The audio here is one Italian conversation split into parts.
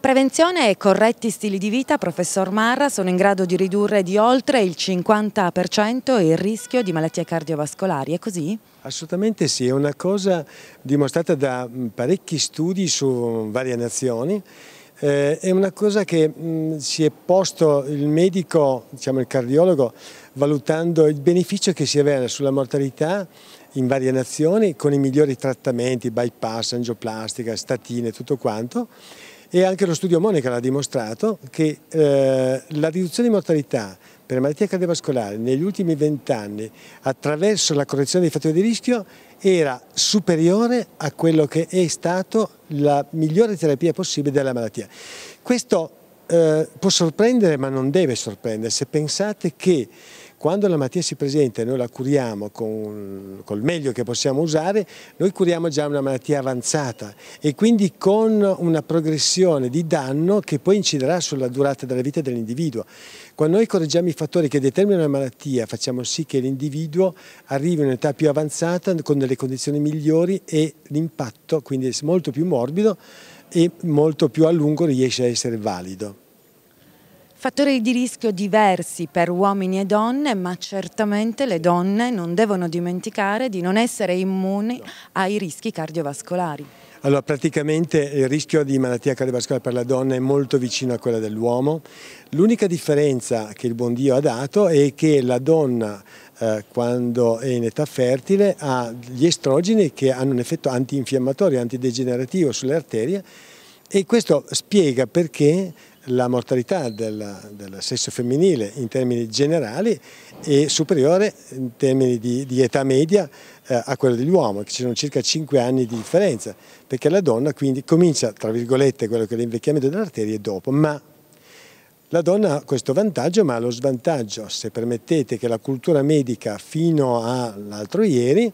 Prevenzione e corretti stili di vita, professor Marra, sono in grado di ridurre di oltre il 50% il rischio di malattie cardiovascolari, è così? Assolutamente sì, è una cosa dimostrata da mm, parecchi studi su varie nazioni, eh, è una cosa che mh, mm, si è posto il medico, diciamo il cardiologo, valutando il beneficio che si aveva sulla mortalità in varie nazioni con i migliori trattamenti, bypass, angioplastica, statine, tutto quanto e anche lo studio Monica l'ha dimostrato che eh, la riduzione di mortalità per malattie cardiovascolari negli ultimi vent'anni attraverso la correzione dei fattori di rischio era superiore a quello che è stata la migliore terapia possibile della malattia. Questo eh, può sorprendere ma non deve sorprendere se pensate che quando la malattia si presenta e noi la curiamo con, il meglio che possiamo usare, noi curiamo già una malattia avanzata e quindi con una progressione di danno che poi inciderà sulla durata della vita dell'individuo. Quando noi correggiamo i fattori che determinano la malattia, facciamo sì che l'individuo arrivi in un'età più avanzata con delle condizioni migliori e l'impatto quindi è molto più morbido e molto più a lungo riesce a essere valido. Fattori di rischio diversi per uomini e donne, ma certamente le donne non devono dimenticare di non essere immuni ai rischi cardiovascolari. Allora, praticamente il rischio di malattia cardiovascolare per la donna è molto vicino a quello dell'uomo. L'unica differenza che il buon Dio ha dato è che la donna eh, quando è in età fertile ha gli estrogeni che hanno un effetto antinfiammatorio, antidegenerativo sulle arterie e questo spiega perché la mortalità del, del, sesso femminile in termini generali è superiore in termini di, di età media eh, a quella dell'uomo, che ci sono circa 5 anni di differenza, perché la donna quindi comincia, tra virgolette, quello che è l'invecchiamento delle arterie dopo, ma la donna ha questo vantaggio, ma lo svantaggio, se permettete, che la cultura medica fino all'altro ieri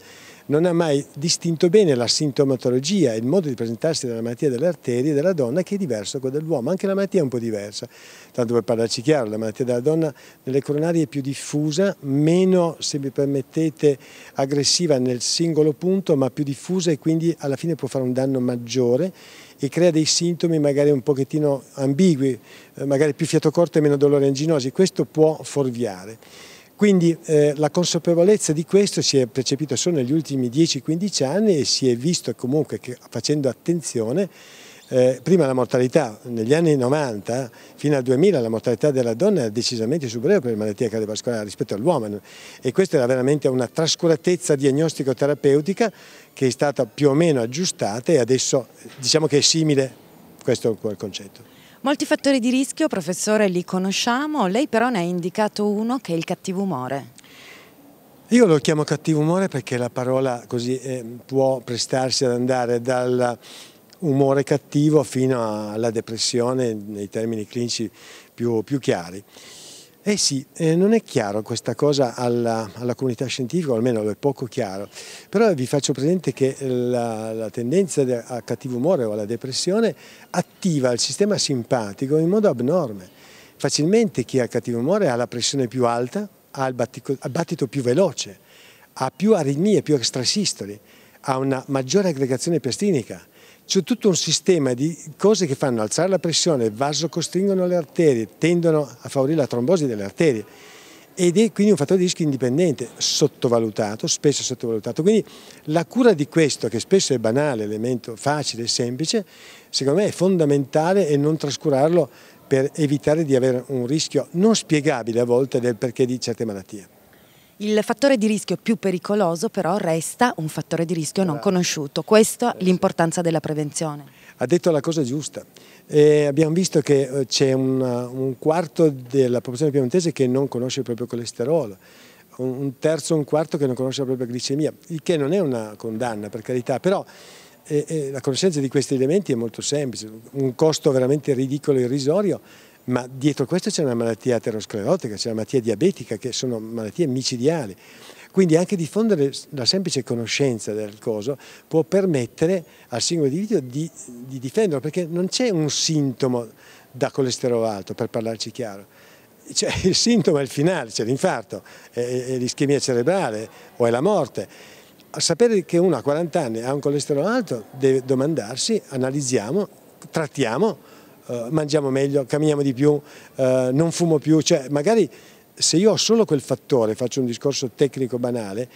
non ha mai distinto bene la sintomatologia e il modo di presentarsi della malattia delle arterie della donna che è diverso da quello dell'uomo, anche la malattia è un po' diversa, tanto per parlarci chiaro, la malattia della donna nelle coronarie è più diffusa, meno, se mi permettete, aggressiva nel singolo punto, ma più diffusa e quindi alla fine può fare un danno maggiore e crea dei sintomi magari un pochettino ambigui, eh, magari più fiato corto e meno dolore anginosi, questo può forviare. Quindi eh, la consapevolezza di questo si è percepita solo negli ultimi 10-15 anni e si è visto comunque che facendo attenzione eh, prima la mortalità, negli anni 90 fino al 2000 la mortalità della donna era decisamente superiore per le malattie cardiovascolari rispetto all'uomo e questa era veramente una trascuratezza diagnostico-terapeutica che è stata più o meno aggiustata e adesso diciamo che è simile, questo è il concetto. Molti fattori di rischio, professore, li conosciamo, lei però ne ha indicato uno che è il cattivo umore. Io lo chiamo cattivo umore perché la parola così eh, può prestarsi ad andare dal umore cattivo fino alla depressione nei termini clinici più, più chiari. Eh sì, eh, non è chiaro questa cosa alla, alla, comunità scientifica, o almeno è poco chiaro, però vi faccio presente che la, la tendenza a cattivo umore o alla depressione attiva il sistema simpatico in modo abnorme. Facilmente chi ha cattivo umore ha la pressione più alta, ha il battito, battito più veloce, ha più aritmie, più extrasistoli, ha una maggiore aggregazione piastinica. C'è tutto un sistema di cose che fanno alzare la pressione, vasocostringono le arterie, tendono a favorire la trombosi delle arterie ed è quindi un fattore di rischio indipendente, sottovalutato, spesso sottovalutato. Quindi la cura di questo, che spesso è banale, elemento facile e semplice, secondo me è fondamentale e non trascurarlo per evitare di avere un rischio non spiegabile a volte del perché di certe malattie. Il fattore di rischio più pericoloso però resta un fattore di rischio non conosciuto, questa è l'importanza della prevenzione. Ha detto la cosa giusta, eh, abbiamo visto che eh, c'è un, quarto della popolazione piemontese che non conosce il proprio colesterolo, un terzo, un quarto che non conosce la propria glicemia, il che non è una condanna per carità, però eh, eh, la conoscenza di questi elementi è molto semplice, un costo veramente ridicolo e irrisorio ma dietro questo c'è una malattia aterosclerotica, c'è una malattia diabetica, che sono malattie micidiali. Quindi anche diffondere la semplice conoscenza del coso può permettere al singolo individuo di, di difenderlo, perché non c'è un sintomo da colesterolo alto, per parlarci chiaro. Cioè, il sintomo è il finale, c'è cioè l'infarto, è l'ischemia cerebrale o è la morte. sapere che uno a 40 anni ha un colesterolo alto deve domandarsi, analizziamo, trattiamo eh, mangiamo meglio, camminiamo di più, eh, non fumo più, cioè magari se io ho solo quel fattore, faccio un discorso tecnico banale,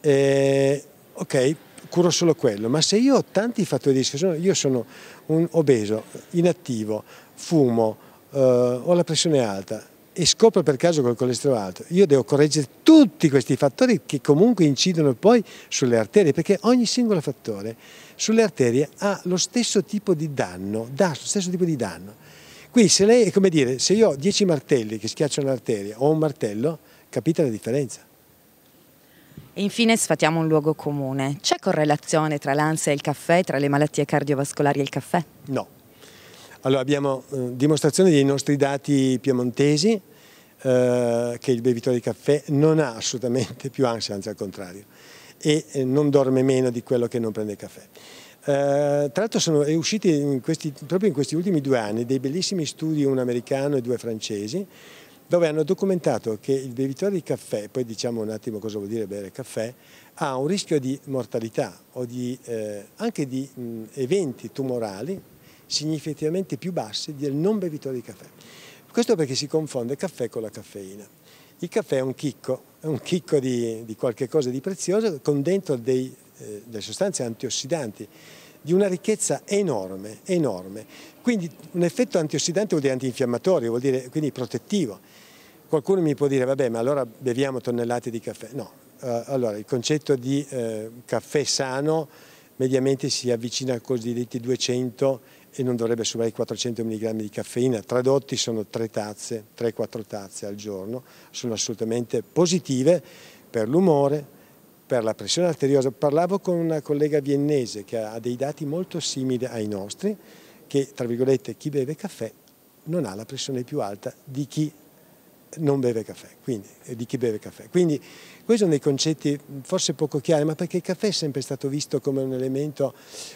eh, ok, curo solo quello, ma se io ho tanti fattori di rischio, io sono un obeso, inattivo, fumo, eh, ho la pressione alta, e scopre per caso col colesterolo alto, io devo correggere tutti questi fattori che comunque incidono poi sulle arterie, perché ogni singolo fattore sulle arterie ha lo stesso tipo di danno, dà lo stesso tipo di danno. Qui se lei, è come dire, se io ho 10 martelli che schiacciano l'arteria o un martello, capite la differenza. E infine sfatiamo un luogo comune. C'è correlazione tra l'ansia e il caffè, tra le malattie cardiovascolari e il caffè? No. Allora abbiamo eh, dimostrazione dei nostri dati piemontesi eh, che il bevitore di caffè non ha assolutamente più ansia, anzi al contrario, e eh, non dorme meno di quello che non prende caffè. Eh, tra l'altro sono usciti in questi, proprio in questi ultimi due anni dei bellissimi studi, un americano e due francesi, dove hanno documentato che il bevitore di caffè, poi diciamo un attimo cosa vuol dire bere caffè, ha un rischio di mortalità o di, eh, anche di mh, eventi tumorali significativamente più bassi del non bevitore di caffè. Questo perché si confonde caffè con la caffeina. Il caffè è un chicco, è un chicco di, di qualche cosa di prezioso con dentro dei, eh, delle sostanze antiossidanti di una ricchezza enorme, enorme. Quindi un effetto antiossidante vuol dire antinfiammatorio, vuol dire quindi protettivo. Qualcuno mi può dire, vabbè, ma allora beviamo tonnellate di caffè. No, eh, allora il concetto di eh, caffè sano mediamente si avvicina ai cosiddetti 200 e non dovrebbe superare i 400 mg di caffeina. Tradotti sono 3 tazze, 3-4 tazze al giorno, sono assolutamente positive per l'umore, per la pressione arteriosa. Parlavo con una collega viennese che ha dei dati molto simili ai nostri, che tra virgolette chi beve caffè non ha la pressione più alta di chi non beve caffè, quindi, eh, di chi beve caffè. Quindi questi sono dei concetti forse poco chiari, ma perché il caffè è sempre stato visto come un elemento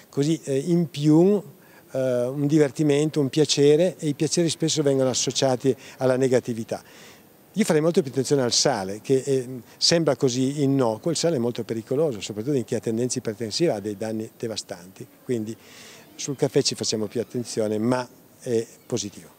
così eh, in più, eh, un divertimento, un piacere e i piaceri spesso vengono associati alla negatività. Io farei molto più attenzione al sale, che è, eh, sembra così innocuo, il sale è molto pericoloso, soprattutto in chi ha tendenze ipertensive, ha dei danni devastanti, quindi sul caffè ci facciamo più attenzione, ma è positivo.